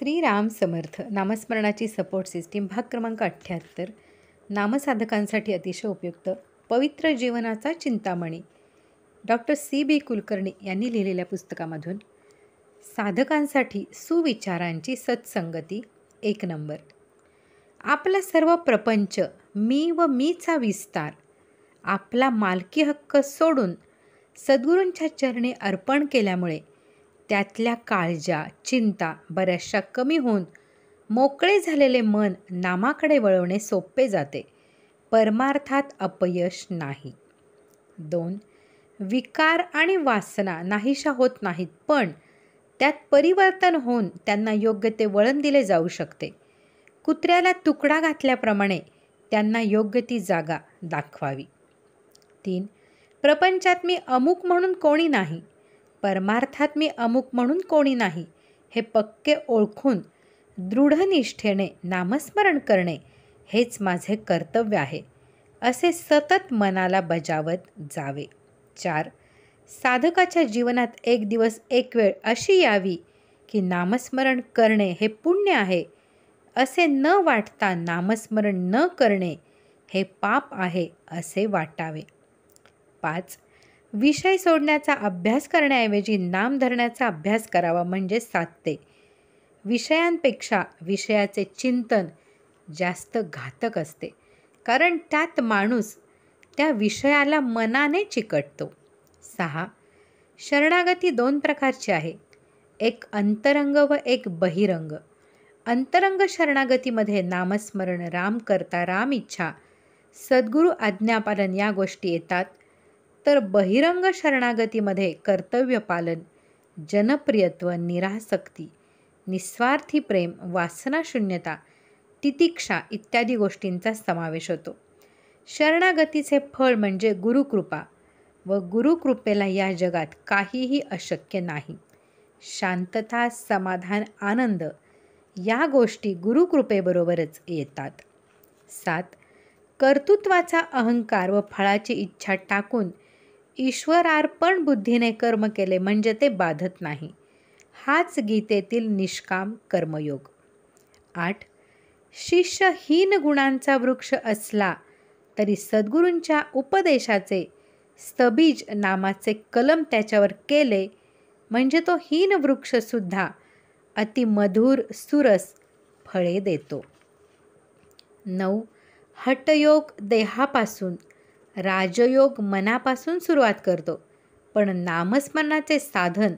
श्रीराम समर्थ नामस्मरणाची support system भाग क्रमांक अठ्ठ्याहत्तर नामसाधकांसाठी अतिशय उपयुक्त पवित्र जीवनाचा चिंतामणी डॉक्टर सी बी कुलकर्णी यांनी लिहिलेल्या पुस्तकामधून साधकांसाठी सुविचारांची सत्संगती एक नंबर आपला सर्व प्रपंच मी व मीचा विस्तार आपला मालकी हक्क सोडून सद्गुरूंच्या चरणी अर्पण केल्यामुळे त्यातल्या काळज्या चिंता बऱ्याचशा कमी होऊन मोकळे झालेले मन नामाकडे वळवणे सोपे जाते परमार्थात अपयश नाही दोन विकार आणि वासना नाहीशा होत नाहीत पण त्यात परिवर्तन होऊन त्यांना योग्य ते वळण दिले जाऊ शकते कुत्र्याला तुकडा घातल्याप्रमाणे त्यांना योग्य ती जागा दाखवावी तीन प्रपंचात मी अमुक म्हणून कोणी नाही परमार्थात मी अमुक म्हणून कोणी नाही हे पक्के ओळखून दृढनिष्ठेने नामस्मरण करणे हेच माझे कर्तव्य आहे असे सतत मनाला बजावत जावे चार साधकाच्या जीवनात एक दिवस एक वेळ अशी यावी की नामस्मरण करणे हे पुण्य आहे असे न वाटता नामस्मरण न करणे हे पाप आहे असे वाटावे पाच विषय सोडण्याचा अभ्यास करण्याऐवजी नाम धरण्याचा अभ्यास करावा म्हणजे साधते विषयांपेक्षा विषयाचे चिंतन जास्त घातक असते कारण त्यात माणूस त्या विषयाला मनाने चिकटतो सहा शरणागती दोन प्रकारची आहे एक अंतरंग व एक बहिरंग अंतरंग शरणागतीमध्ये नामस्मरण राम करता राम इच्छा सद्गुरू आज्ञापालन या गोष्टी येतात तर बहिरंग शरणागतीमध्ये कर्तव्य पालन जनप्रियत्व निरासक्ती निस्वार्थी प्रेम वासनाशून्यता तितिक्षा इत्यादी गोष्टींचा समावेश होतो शरणागतीचे फळ म्हणजे गुरुकृपा व गुरुकृपेला या जगात काहीही अशक्य नाही शांतता समाधान आनंद या गोष्टी गुरुकृपेबरोबरच येतात सात कर्तृत्वाचा अहंकार व फळाची इच्छा टाकून ईश्वरार्पण बुद्धीने कर्म केले म्हणजे ते बाधत नाही हाच गीतेतील निष्काम कर्मयोग आठ हीन गुणांचा वृक्ष असला तरी सद्गुरूंच्या उपदेशाचे स्तबीज नामाचे कलम त्याच्यावर केले म्हणजे तो हीन वृक्षसुद्धा अतिमधुर सुरस फळे देतो नऊ हटयोग देहापासून राजयोग मनापासून सुरुवात करतो पण नामस्मरणाचे साधन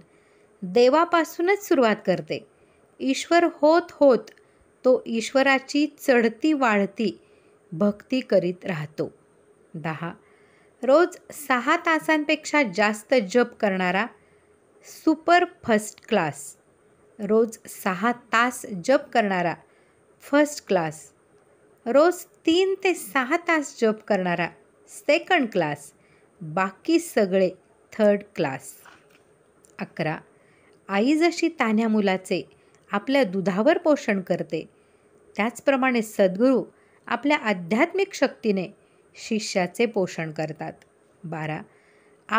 देवापासूनच सुरुवात करते ईश्वर होत होत तो ईश्वराची चढती वाढती भक्ती करीत राहतो दहा रोज सहा तासांपेक्षा जास्त जप करणारा सुपर फर्स्ट क्लास रोज सहा तास जप करणारा फर्स्ट क्लास रोज तीन ते सहा तास जप करणारा सेकंड क्लास बाकी सगळे थर्ड क्लास अकरा आई जशी तान्ह्या मुलाचे आपल्या दुधावर पोषण करते त्याचप्रमाणे सद्गुरू आपल्या आध्यात्मिक शक्तीने शिष्याचे पोषण करतात बारा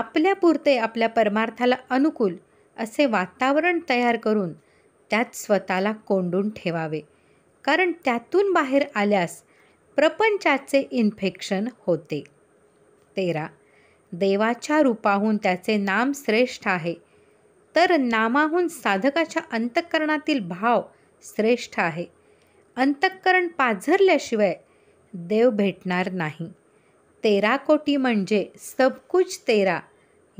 आपल्यापुरते आपल्या परमार्थाला अनुकूल असे वातावरण तयार करून त्यात स्वतःला कोंडून ठेवावे कारण त्यातून बाहेर आल्यास प्रपंचाचे इन्फेक्शन होते तेरा देवाच्या रूपाहून त्याचे नाम श्रेष्ठ आहे तर नामाहून साधकाच्या अंतःकरणातील भाव श्रेष्ठ आहे अंतःकरण पाझरल्याशिवाय देव भेटणार नाही तेरा कोटी म्हणजे सबकुच तेरा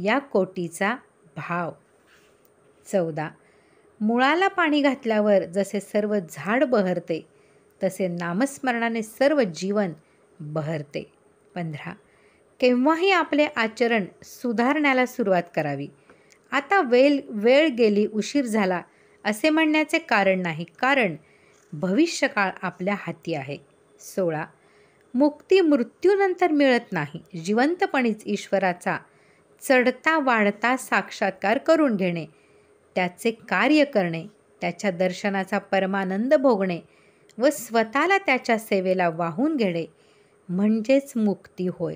या कोटीचा भाव चौदा मुळाला पाणी घातल्यावर जसे सर्व झाड बहरते तसे नामस्मरणाने सर्व जीवन बहरते पंधरा केव्हाही आपले आचरण सुधारण्याला सुरुवात करावी आता वेल वेळ गेली उशीर झाला असे म्हणण्याचे कारण नाही कारण भविष्यकाळ आपल्या हाती आहे सोळा मुक्ती मृत्यूनंतर मिळत नाही जिवंतपणीच ईश्वराचा चढता वाढता साक्षात्कार करून घेणे त्याचे कार्य करणे त्याच्या दर्शनाचा परमानंद भोगणे व स्वतःला त्याच्या सेवेला वाहून घेणे म्हणजेच मुक्ती होय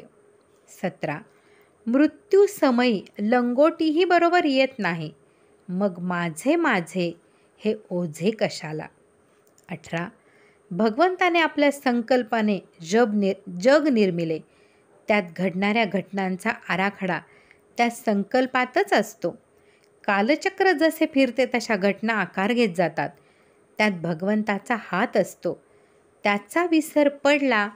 सतरा मृत्यूसमयी लंगोटीही बरोबर येत नाही मग माझे माझे हे ओझे कशाला अठरा भगवंताने आपल्या संकल्पाने जग निर् जग निर्मिले त्यात घडणाऱ्या घटनांचा आराखडा त्या संकल्पातच असतो कालचक्र जसे फिरते तशा घटना आकार घेत जातात त्यात भगवंताचा हात असतो त्याचा विसर पडला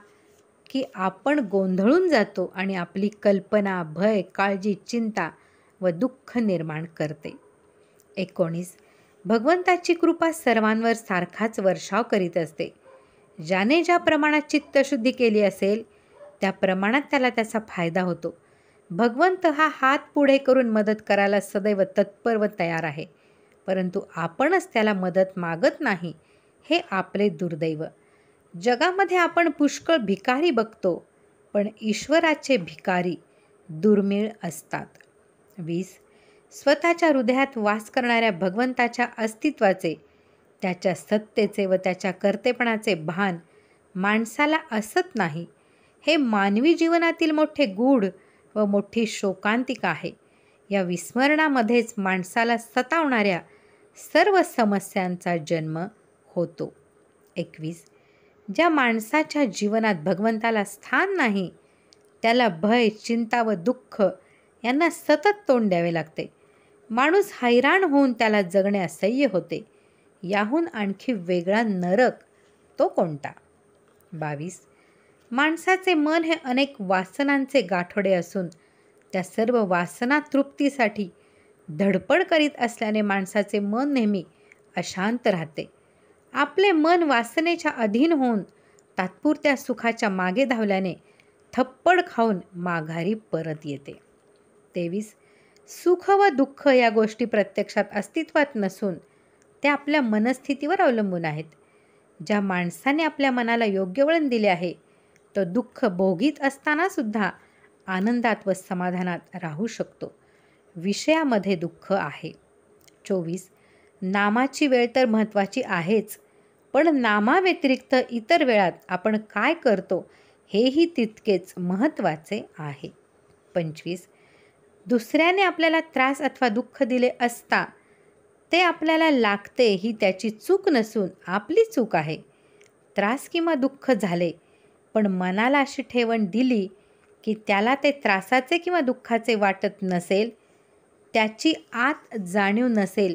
की आपण गोंधळून जातो आणि आपली कल्पना भय काळजी चिंता व दुःख निर्माण करते एकोणीस भगवंताची कृपा सर्वांवर सारखाच वर्षाव करीत असते ज्याने ज्या प्रमाणात चित्तशुद्धी केली असेल त्या प्रमाणात त्याला त्याचा फायदा होतो भगवंत हा हात पुढे करून मदत करायला सदैव तत्पर व तयार आहे परंतु आपणच त्याला मदत मागत नाही हे आपले दुर्दैव जगामध्ये आपण पुष्कळ भिकारी बघतो पण ईश्वराचे भिकारी दुर्मिळ असतात वीस स्वतःच्या हृदयात वास करणाऱ्या भगवंताच्या अस्तित्वाचे त्याच्या सत्तेचे व त्याच्या कर्तेपणाचे भान माणसाला असत नाही हे मानवी जीवनातील मोठे गूढ व मोठी शोकांतिका आहे या विस्मरणामध्येच माणसाला सतावणाऱ्या सर्व समस्यांचा जन्म होतो एकवीस ज्या माणसाच्या जीवनात भगवंताला स्थान नाही त्याला भय चिंता व दुःख यांना सतत तोंड द्यावे लागते माणूस हैराण होऊन त्याला जगणे असह्य होते याहून आणखी वेगळा नरक तो कोणता बावीस माणसाचे मन हे अनेक वासनांचे गाठोडे असून त्या सर्व वासना तृप्तीसाठी धडपड करीत असल्याने माणसाचे मन नेहमी अशांत राहते आपले मन वासनेच्या अधीन होऊन तात्पुरत्या सुखाच्या मागे धावल्याने थप्पड खाऊन माघारी परत येते तेवीस सुख व दुःख या गोष्टी प्रत्यक्षात अस्तित्वात नसून त्या आपल्या मनस्थितीवर अवलंबून आहेत ज्या माणसाने आपल्या मनाला योग्य वळण दिले आहे तो दुःख भोगीत असतानासुद्धा आनंदात व समाधानात राहू शकतो विषयामध्ये दुःख आहे चोवीस नामाची वेळ तर महत्त्वाची आहेच पण नामाव्यतिरिक्त इतर वेळात आपण काय करतो हेही तितकेच महत्त्वाचे आहे पंचवीस दुसऱ्याने आपल्याला त्रास अथवा दुःख दिले असता ते आपल्याला लागते ही त्याची चूक नसून आपली चूक आहे त्रास किंवा दुःख झाले पण मनाला अशी ठेवण दिली की त्याला ते त्रासाचे किंवा दुःखाचे वाटत नसेल त्याची आत जाणीव नसेल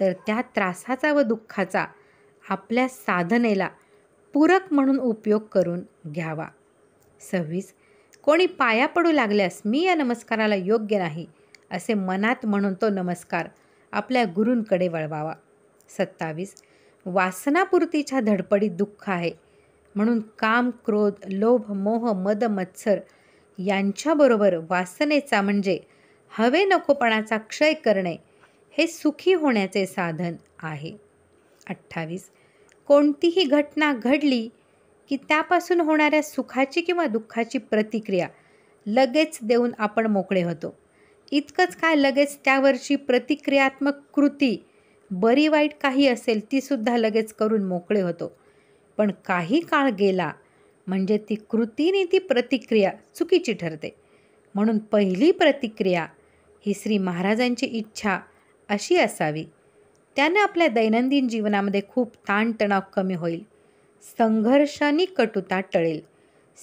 तर त्या त्रासाचा व दुःखाचा आपल्या साधनेला पूरक म्हणून उपयोग करून घ्यावा सव्वीस कोणी पाया पडू लागल्यास मी या नमस्काराला योग्य नाही असे मनात म्हणून तो नमस्कार आपल्या गुरूंकडे वळवावा सत्तावीस वासनापुरतीच्या धडपडीत दुःख आहे म्हणून काम क्रोध लोभ मोह मद मत्सर यांच्याबरोबर वासनेचा म्हणजे हवे नकोपणाचा क्षय करणे हे सुखी होण्याचे साधन आहे अठ्ठावीस कोणतीही घटना घडली की त्यापासून होणाऱ्या सुखाची किंवा दुःखाची प्रतिक्रिया लगेच देऊन आपण मोकळे होतो इतकंच काय लगेच त्यावरची प्रतिक्रियात्मक कृती बरी वाईट काही असेल तीसुद्धा लगेच करून मोकळे होतो पण काही काळ गेला म्हणजे ती कृतीने ती प्रतिक्रिया चुकीची ठरते म्हणून पहिली प्रतिक्रिया ही श्री महाराजांची इच्छा अशी असावी त्याने आपल्या दैनंदिन जीवनामध्ये खूप ताणतणाव कमी होईल संघर्षानी कटुता टळेल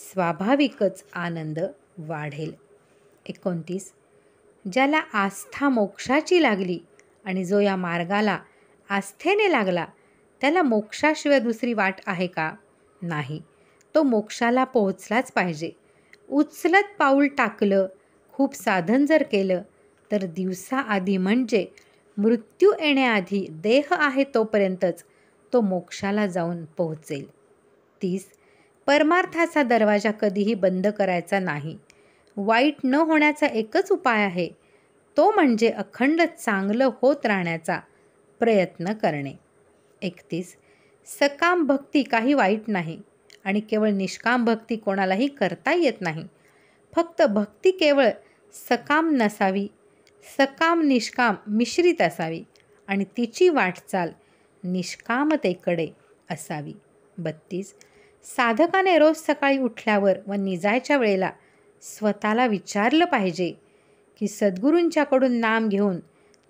स्वाभाविकच आनंद वाढेल एकोणतीस ज्याला आस्था मोक्षाची लागली आणि जो या मार्गाला आस्थेने लागला त्याला मोक्षाशिवाय दुसरी वाट आहे का नाही तो मोक्षाला पोहोचलाच पाहिजे उचलत पाऊल टाकलं खूप साधन जर केलं तर दिवसाआधी म्हणजे मृत्यू येण्याआधी देह आहे तोपर्यंतच तो मोक्षाला जाऊन पोहोचेल तीस परमार्थाचा दरवाजा कधीही बंद करायचा नाही वाईट न होण्याचा एकच उपाय आहे तो म्हणजे अखंड चांगलं होत राहण्याचा प्रयत्न करणे एकतीस सकाम भक्ती काही वाईट नाही आणि केवळ निष्काम भक्ती कोणालाही करता येत नाही फक्त भक्ती केवळ सकाम नसावी सकाम निष्काम मिश्रित असावी आणि तिची वाटचाल निष्कामतेकडे असावी बत्तीस साधकाने रोज सकाळी उठल्यावर व निजायच्या वेळेला स्वतःला विचारलं पाहिजे की सद्गुरूंच्याकडून नाम घेऊन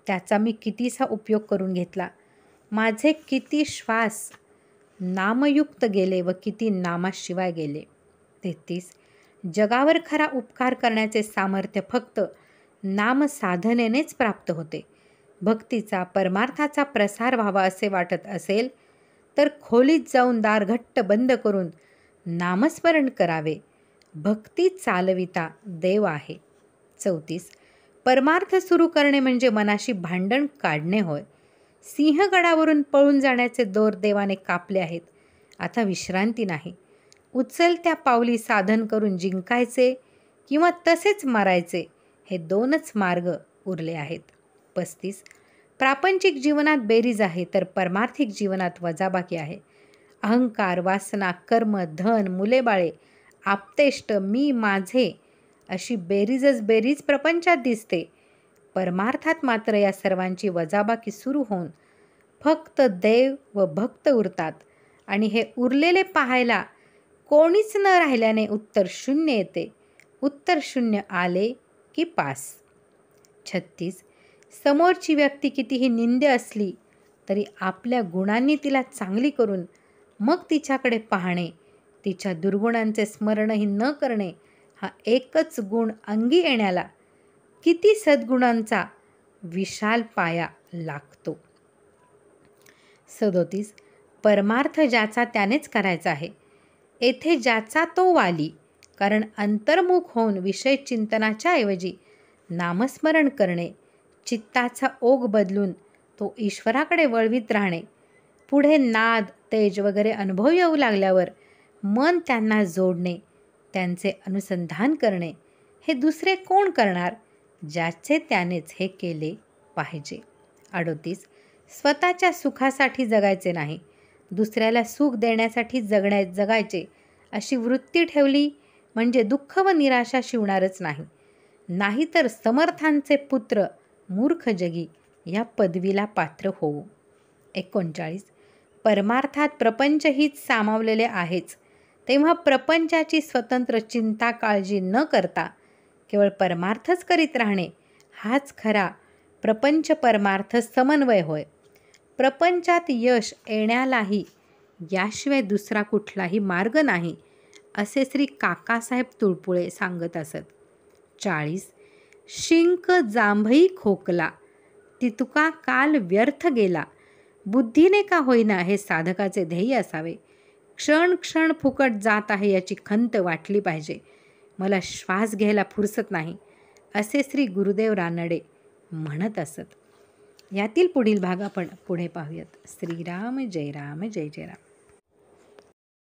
त्याचा मी कितीसा उपयोग करून घेतला माझे किती श्वास नामयुक्त गेले व किती नामाशिवाय गेले तेहतीस जगावर खरा उपकार करण्याचे सामर्थ्य फक्त नामसाधनेनेच प्राप्त होते भक्तीचा परमार्थाचा प्रसार व्हावा असे वाटत असेल तर खोलीत जाऊन दार घट्ट बंद करून नामस्मरण करावे भक्ती चालविता देव आहे चौतीस परमार्थ सुरू करणे म्हणजे मनाशी भांडण काढणे होय सिंहगडावरून पळून जाण्याचे दोर देवाने कापले आहेत आता विश्रांती नाही उचलत्या पावली साधन करून जिंकायचे किंवा तसेच मारायचे हे दोनच मार्ग उरले आहेत पस्तीस प्रापंचिक जीवनात बेरीज आहे तर परमार्थिक जीवनात वजाबाकी आहे अहंकार वासना कर्म धन मुलेबाळे आपतेष्ट मी माझे अशी बेरीजच बेरीज प्रपंचात दिसते परमार्थात मात्र या सर्वांची वजाबाकी सुरू होऊन फक्त देव व भक्त उरतात आणि हे उरलेले पाहायला कोणीच न राहिल्याने उत्तर शून्य येते उत्तर शून्य आले की पास छत्तीस समोरची व्यक्ती कितीही निंदे असली तरी आपल्या गुणांनी तिला चांगली करून मग तिच्याकडे पाहणे तिच्या दुर्गुणांचे स्मरणही न करणे हा एकच गुण अंगी येण्याला किती सद्गुणांचा विशाल पाया लागतो सदोतीस परमार्थ ज्याचा त्यानेच करायचा आहे येथे ज्याचा तो वाली कारण अंतर्मुख होऊन विषय चिंतनाच्या ऐवजी नामस्मरण करणे चित्ताचा ओघ बदलून तो ईश्वराकडे वळवीत राहणे पुढे नाद तेज वगैरे अनुभव येऊ लागल्यावर मन त्यांना जोडणे त्यांचे अनुसंधान करणे हे दुसरे कोण करणार ज्याचे त्यानेच हे केले पाहिजे अडोतीस स्वतःच्या सुखासाठी जगायचे नाही दुसऱ्याला सुख देण्यासाठी जगण्या जगायचे अशी वृत्ती ठेवली म्हणजे दुःख व निराशा शिवणारच नाही नाहीतर समर्थांचे पुत्र मूर्ख जगी या पदवीला पात्र होऊ एकोणचाळीस परमार्थात प्रपंच हीच सामावलेले आहेच तेव्हा प्रपंचाची स्वतंत्र चिंता काळजी न करता केवळ परमार्थच करीत राहणे हाच खरा प्रपंच परमार्थ समन्वय होय प्रपंचात यश येण्यालाही याशिवाय दुसरा कुठलाही मार्ग नाही असे श्री काकासाहेब तुळपुळे सांगत असत चाळीस शिंक जांभई खोकला तितुका काल व्यर्थ गेला बुद्धीने का होईना हे साधकाचे ध्येय असावे क्षण क्षण फुकट जात आहे याची खंत वाटली पाहिजे मला श्वास घ्यायला फुरसत नाही असे श्री गुरुदेव रानडे म्हणत असत यातील पुढील भाग आपण पुढे पाहूयात श्रीराम जय राम जय जय राम